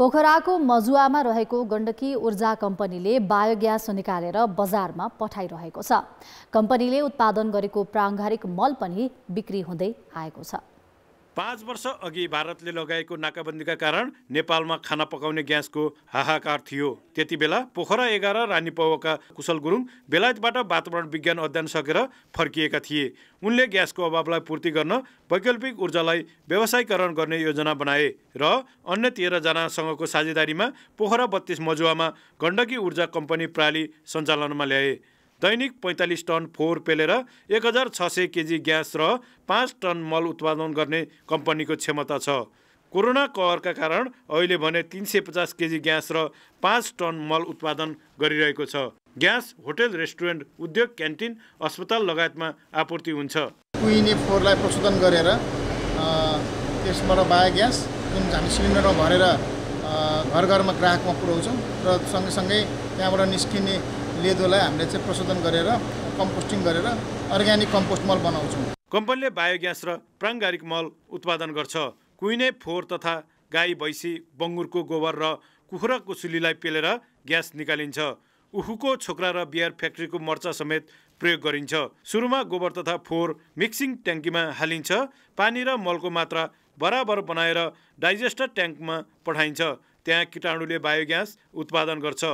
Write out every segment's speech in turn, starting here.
पोखराको मजुवामा रहेको गण्डकी ऊर्जा कम्पनीले बायोग्यास निकालेर बजारमा पठाइरहेको छ कम्पनीले उत्पादन गरेको प्राङ्गारिक मल पनि बिक्री हुँदै आएको छ पाँच वर्ष अघि भारतले लगाएको नाकाबन्दीका कारण नेपालमा खाना पकाउने ग्यासको हाहाकार थियो त्यति बेला पोखरा एघार रानीपौवाका कुशल गुरुङ बेलायतबाट वातावरण विज्ञान अध्ययन सकेर फर्किएका थिए उनले ग्यासको अभावलाई पूर्ति गर्न वैकल्पिक ऊर्जालाई व्यवसायीकरण गर्ने योजना बनाए र अन्य तेह्रजनासँगको साझेदारीमा पोखरा बत्तीस मजुवामा गण्डकी ऊर्जा कम्पनी प्राली सञ्चालनमा ल्याए दैनिक पैँतालिस टन फोहोर पेलेर एक हजार छ सय केजी ग्यास र पाँच टन मल उत्पादन गर्ने कम्पनीको क्षमता छ कोरोना कहरका कारण अहिले भने तिन सय पचास केजी ग्यास र पाँच टन मल उत्पादन गरिरहेको छ ग्यास होटेल रेस्टुरेन्ट उद्योग क्यान्टिन अस्पताल लगायतमा आपूर्ति हुन्छ कुहिने फोहोरलाई प्रशोधन गरेर त्यसबाट बायोग्यास जुन हामी सिलिन्डरमा भरेर घर घरमा ग्राहकमा पुऱ्याउँछौँ र सँगसँगै त्यहाँबाट निस्किने लेदोलाई हामीले चाहिँ प्रशोधन गरेर कम्पोस्टिङ गरेर अर्ग्यानिक कम्पोस्ट मल बनाउँछौँ कम्पनीले बायोग्यास र प्राङ्गारिक मल उत्पादन गर्छ कुहिने फोहोर तथा गाई भैँसी बङ्गुरको गोबर र कुखुराको सुलीलाई पेलेर ग्यास निकालिन्छ उखुको छोक्रा र बियर फ्याक्ट्रीको मर्चा समेत प्रयोग गरिन्छ सुरुमा गोबर तथा फोहोर मिक्सिङ ट्याङ्कीमा हालिन्छ पानी र मलको मात्रा बराबर बनाएर डाइजेस्टर ट्याङ्कमा पठाइन्छ त्यहाँ किटाणुले बायोग्यास उत्पादन गर्छ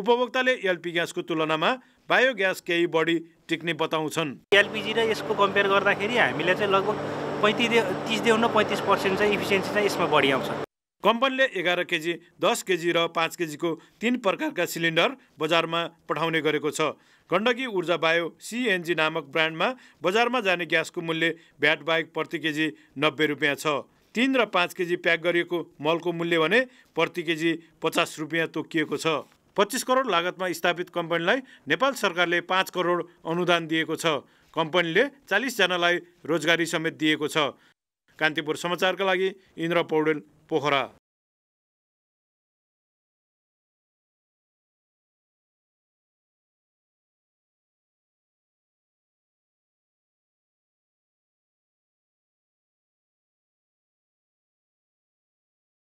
उपभोक्ताले एलपी ग्यासको तुलनामा बायोग्यास केही बढी टिक्ने बताउँछन् एलपिजी र यसको कम्पेयर गर्दाखेरि हामीले चाहिँ लगभग पैँतिस तिसदेखि न पैँतिस पर्सेन्ट चाहिँ इफिसियन्सी चाहिँ यसमा बढी आउँछ कम्पनीले एघार केजी दस केजी र पाँच केजीको तिन प्रकारका सिलिन्डर बजारमा पठाउने गरेको छ गण्डकी ऊर्जा बायो सिएनजी नामक ब्रान्डमा बजारमा जाने ग्यासको मूल्य भ्याट बाहेक प्रति केजी नब्बे रुपियाँ छ तिन र पाँच केजी प्याक गरिएको मलको मूल्य भने प्रति केजी पचास रुपियाँ तोकिएको छ पच्चिस करोड लागतमा स्थापित कम्पनीलाई नेपाल सरकारले पाँच करोड अनुदान दिएको छ कम्पनीले चालिसजनालाई रोजगारी समेत दिएको छ कान्तिपुर समाचारका लागि इन्द्र पौडेल पोखरा